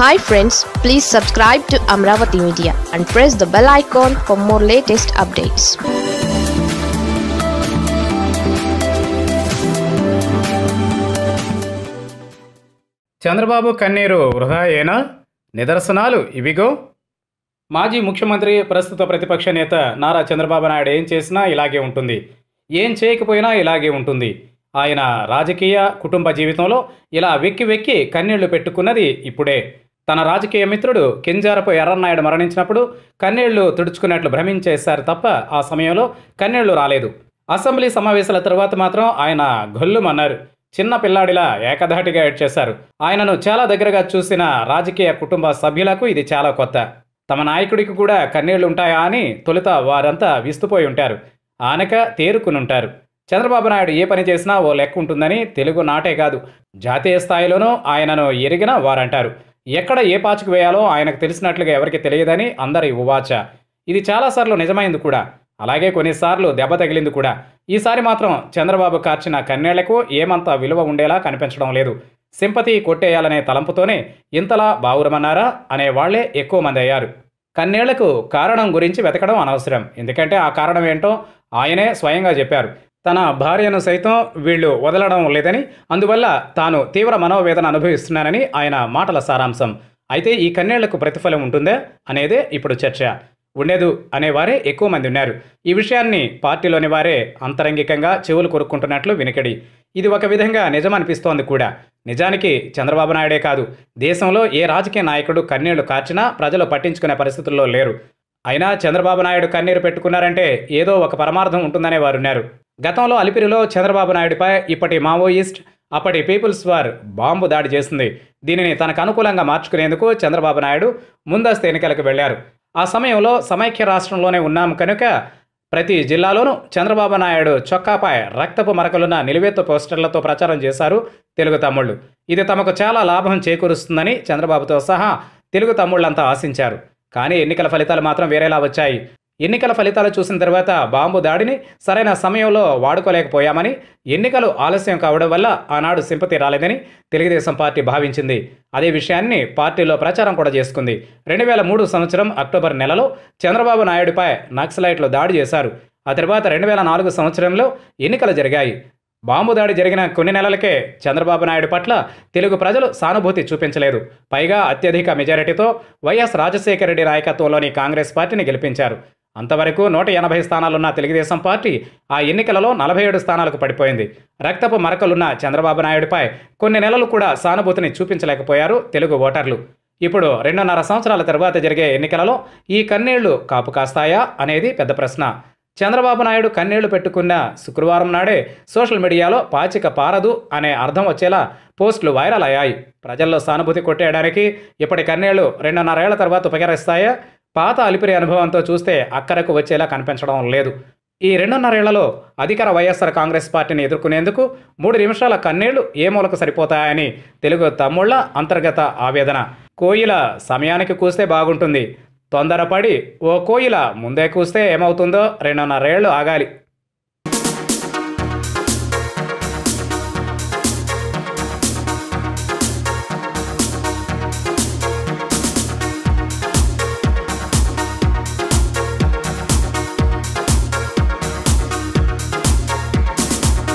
hi friends please subscribe to Amaravati media and press the bell icon for more latest updates Chandrababu కన్నీరు వృధాయేనా నిదర్శనాలు ఇవిగో మాజీ ముఖ్యమంత్రి ప్రస్తుత ప్రతిపక్ష నేత నారా చంద్రబాబు నాయుడు ఏం చేసినా ఇలాగే ఉంటుంది ఏం చేయకపోయినా ఇలాగే ఉంటుంది ఆయన రాజకీయ కుటుంబ జీవితంలో ఇలా వెక్కి వెక్కి కన్నీళ్లు పెట్టుకున్నది ఇప్పుడే తన రాజకీయ మిత్రుడు కింజారపు ఎర్రన్నాయుడు మరణించినప్పుడు కన్నీళ్లు తుడుచుకున్నట్లు భ్రమించేశారు తప్ప ఆ సమయంలో కన్నీళ్లు రాలేదు అసెంబ్లీ సమావేశాల తరువాత మాత్రం ఆయన గొల్లుమన్నారు చిన్న పిల్లాడిలా ఏకధాటిగా చేశారు ఆయనను చాలా దగ్గరగా చూసిన రాజకీయ కుటుంబ సభ్యులకు ఇది చాలా కొత్త తమ నాయకుడికి కూడా ఉంటాయా అని తొలుత వారంతా విస్తుపోయి ఉంటారు ఆనక తేరుకునుంటారు చంద్రబాబు నాయుడు ఏ పని చేసినా ఓ లెక్క ఉంటుందని తెలుగు నాటే కాదు జాతీయ స్థాయిలోనూ ఆయనను ఎరిగిన వారంటారు ఎక్కడ ఏ పాచుకు వేయాలో ఆయనకు తెలిసినట్లుగా ఎవరికి తెలియదని అందరి ఉవాచ ఇది చాలాసార్లు నిజమైంది కూడా అలాగే కొన్నిసార్లు దెబ్బ తగిలింది కూడా ఈసారి మాత్రం చంద్రబాబు కార్చిన కన్నేళ్లకు ఏమంత విలువ ఉండేలా కనిపించడం లేదు సింపతి కొట్టేయాలనే తలంపుతోనే ఇంతలా బావురమన్నారా అనేవాళ్లే ఎక్కువ మంది అయ్యారు కన్నేళ్లకు కారణం గురించి వెతకడం అనవసరం ఎందుకంటే ఆ కారణం ఏంటో ఆయనే స్వయంగా చెప్పారు తన భార్యను సైతం వీళ్ళు వదలడం లేదని అందువల్ల తాను తీవ్ర మనోవేదన అనుభవిస్తున్నానని ఆయన మాటల సారాంశం అయితే ఈ కన్నేళ్లకు ప్రతిఫలం ఉంటుందా అనేదే ఇప్పుడు చర్చ ఉండేదు అనేవారే ఎక్కువ మంది ఉన్నారు ఈ విషయాన్ని పార్టీలోని వారే అంతరంగికంగా చెవులు కొరుక్కుంటున్నట్లు వినికడి ఇది ఒక విధంగా నిజమనిపిస్తోంది కూడా నిజానికి చంద్రబాబు నాయుడే కాదు దేశంలో ఏ రాజకీయ నాయకుడు కన్నీళ్లు కార్చినా ప్రజలు పట్టించుకునే పరిస్థితుల్లో లేరు అయినా చంద్రబాబు నాయుడు కన్నీరు పెట్టుకున్నారంటే ఏదో ఒక పరమార్థం ఉంటుందనే వారున్నారు గతంలో అలిపిరిలో చంద్రబాబు నాయుడిపై ఇప్పటి మావోయిస్ట్ అప్పటి పీపుల్స్ వార్ బాంబు దాడి చేసింది దీనిని తనకు అనుకూలంగా మార్చుకునేందుకు చంద్రబాబు నాయుడు ముందస్తు ఎన్నికలకు వెళ్లారు ఆ సమయంలో సమైక్య రాష్ట్రంలోనే ఉన్నాం కనుక ప్రతి జిల్లాలోనూ చంద్రబాబు నాయుడు చొక్కాపై రక్తపు మరకలున్న నిలువెత్తు పోస్టర్లతో ప్రచారం చేశారు తెలుగు తమ్ముళ్ళు ఇది తమకు చాలా లాభం చేకూరుస్తుందని చంద్రబాబుతో సహా తెలుగు తమ్ముళ్ళంతా ఆశించారు కానీ ఎన్నికల ఫలితాలు మాత్రం వేరేలా వచ్చాయి ఎన్నికల ఫలితాలు చూసిన తర్వాత బాంబు దాడిని సరైన సమయంలో వాడుకోలేకపోయామని ఎన్నికలు ఆలస్యం కావడం వల్ల ఆనాడు సింపతి రాలేదని తెలుగుదేశం పార్టీ భావించింది అదే విషయాన్ని పార్టీలో ప్రచారం కూడా చేసుకుంది రెండు వేల మూడు సంవత్సరం అక్టోబర్ నెలలో చంద్రబాబు నాయుడుపై నక్సలైట్లు దాడి చేశారు ఆ తర్వాత రెండు వేల నాలుగు సంవత్సరంలో ఎన్నికలు జరిగాయి బాంబు దాడి జరిగిన కొన్ని నెలలకే చంద్రబాబు నాయుడు పట్ల తెలుగు ప్రజలు సానుభూతి చూపించలేదు పైగా అత్యధిక మెజారిటీతో వైఎస్ రాజశేఖరరెడ్డి నాయకత్వంలోని కాంగ్రెస్ పార్టీని గెలిపించారు అంతవరకు నూట ఎనభై స్థానాలున్న తెలుగుదేశం పార్టీ ఆ ఎన్నికలలో నలభై ఏడు స్థానాలకు పడిపోయింది రక్తపు మరకలున్న చంద్రబాబు నాయుడిపై కొన్ని నెలలు కూడా సానుభూతిని చూపించలేకపోయారు తెలుగు ఓటర్లు ఇప్పుడు రెండున్నర సంవత్సరాల తర్వాత జరిగే ఎన్నికలలో ఈ కన్నీళ్లు కాపు కాస్తాయా అనేది పెద్ద ప్రశ్న చంద్రబాబు నాయుడు కన్నీళ్లు పెట్టుకున్న శుక్రవారం నాడే సోషల్ మీడియాలో పాచిక పారదు అనే అర్థం వచ్చేలా పోస్టులు వైరల్ అయ్యాయి ప్రజల్లో సానుభూతి కొట్టేయడానికి ఇప్పటి కన్నీళ్లు రెండున్నరేళ్ల తర్వాత ఉపకరిస్తాయా పాత అలిపిరి అనుభవంతో చూస్తే అక్కరకు వచ్చేలా కనిపించడం లేదు ఈ రెండున్నరేళ్లలో అధికార వైఎస్ఆర్ కాంగ్రెస్ పార్టీని ఎదుర్కొనేందుకు మూడు నిమిషాల కన్నీళ్లు ఏ మూలకు సరిపోతాయని తెలుగు తమ్ముళ్ల అంతర్గత ఆవేదన కోయిల సమయానికి కూస్తే బాగుంటుంది తొందరపడి ఓ కోయిల ముందే కూస్తే ఏమవుతుందో రెండున్నరేళ్లు ఆగాలి